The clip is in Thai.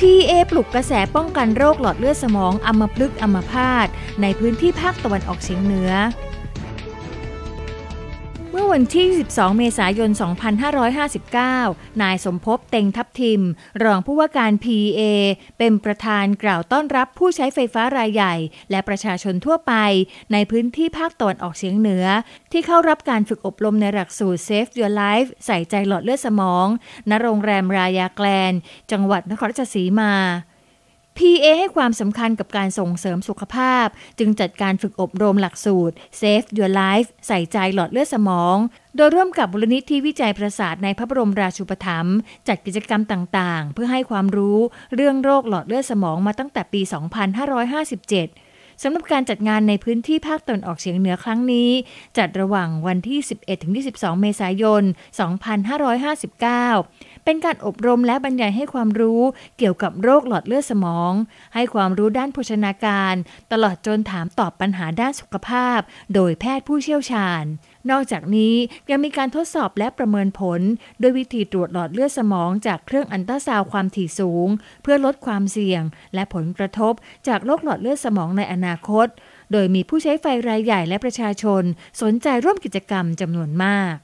p a ปลุกกระแสป้องกันโรคหลอดเลือดสมองอัมพฤกษ์อัมพาต ในพื้นที่ภาคตะวันออกเฉียงเหนือมื่อวันที่12เมษายน 2559 นายสมภพเต็งทับทิม รองผู้ว่าการ PA เป็นประธานกล่าวต้อนรับผู้ใช้ไฟฟ้ารายใหญ่ และประชาชนทั่วไป ในพื้นที่ภาคตะวันออกเฉียงเหนือ ที่เข้ารับการฝึกอบรมในหลักสูตร Save Your Life ใส่ใจหลอดเลือดสมอง ณ โรงแรมรายาแกลน จังหวัดนครราชสีมา PA ให้ความสำคัญกับการส่งเสริมสุขภาพ จึงจัดการฝึกอบรมหลักสูตร Save Your Life ใส่ใจหลอดเลือดสมอง โดยร่วมกับบุรณิธิวิจัยประสาทในพระบรมราชูปถัมภ์จัดกิจกรรมต่างๆ เพื่อให้ความรู้เรื่องโรคหลอดเลือดสมองมาตั้งแต่ปี 2557สำหรับการจัดงานในพื้นที่ภาคตนออกเฉียงเหนือครั้งนี้ จัดระหว่างวันที่ 11-22 เมษายน 2559 เป็นการอบรมและบรรยายให้ความรู้เกี่ยวกับโรคหลอดเลือดสมอง ให้ความรู้ด้านโภชนาการตลอดจนถามตอบปัญหาด้านสุขภาพโดยแพทย์ผู้เชี่ยวชาญ นอกจากนี้ยังมีการทดสอบและประเมินผลด้วยวิธีตรวจหลอดเลือดสมองจากเครื่องอันต้าซาวความถี่สูงเพื่อลดความเสี่ยงและผลกระทบจากโรคหลอดเลือดสมองในอนานาคตโดยมีผู้ใช้ไฟรายใหญ่และประชาชนสนใจร่วมกิจกรรมจำนวนมาก